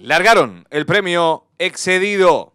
Largaron el premio excedido.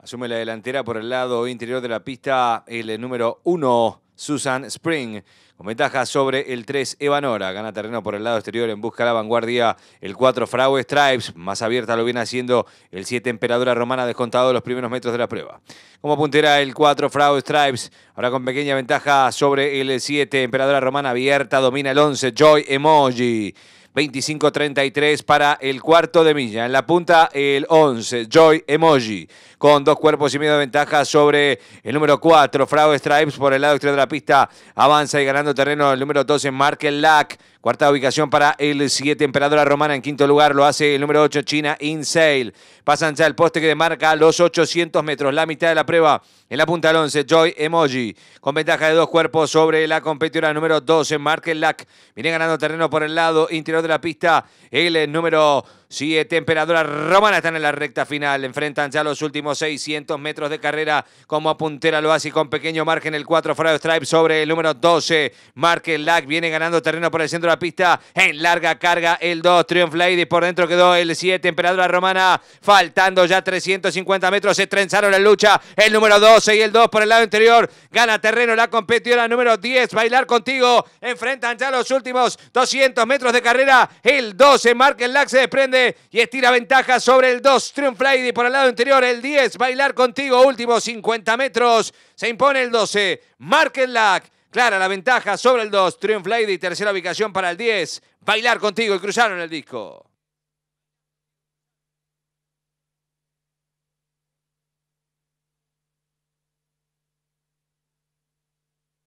Asume la delantera por el lado interior de la pista el número 1, Susan Spring. Con ventaja sobre el 3, Evanora. Gana terreno por el lado exterior en busca de la vanguardia. El 4, Frau Stripes. Más abierta lo viene haciendo el 7, Emperadora Romana, descontado los primeros metros de la prueba. Como puntera el 4, Frau Stripes. Ahora con pequeña ventaja sobre el 7, Emperadora Romana. Abierta domina el 11, Joy Emoji. 25-33 para el cuarto de milla. En la punta el 11, Joy Emoji, con dos cuerpos y medio de ventaja sobre el número 4, Frau Stripes por el lado exterior de la pista. Avanza y ganando terreno el número 12, Markel Lack. Cuarta ubicación para el 7, Emperadora Romana. En quinto lugar lo hace el número 8, China Insail. Pasan ya el poste que demarca los 800 metros, la mitad de la prueba. En la punta del 11, Joy Emoji, con ventaja de dos cuerpos sobre la competidora número 12, Markel Lack. Viene ganando terreno por el lado interior de la pista el número Siete emperadoras romanas están en la recta final. Enfrentan ya los últimos 600 metros de carrera como puntera lo hace con pequeño margen el 4 de Stripe sobre el número 12. Markel Lack viene ganando terreno por el centro de la pista. En larga carga el 2 Triumph Lady. Por dentro quedó el 7 emperadora romana. Faltando ya 350 metros. Se trenzaron la lucha. El número 12 y el 2 por el lado interior. Gana terreno la competidora número 10. Bailar contigo. Enfrentan ya los últimos 200 metros de carrera. El 12 Markel Lack se desprende y estira ventaja sobre el 2. Triumph Lady por el lado interior, el 10. Bailar contigo, último 50 metros. Se impone el 12. Markenlack. Clara la ventaja sobre el 2. Triumph Lady, tercera ubicación para el 10. Bailar contigo y cruzaron el disco.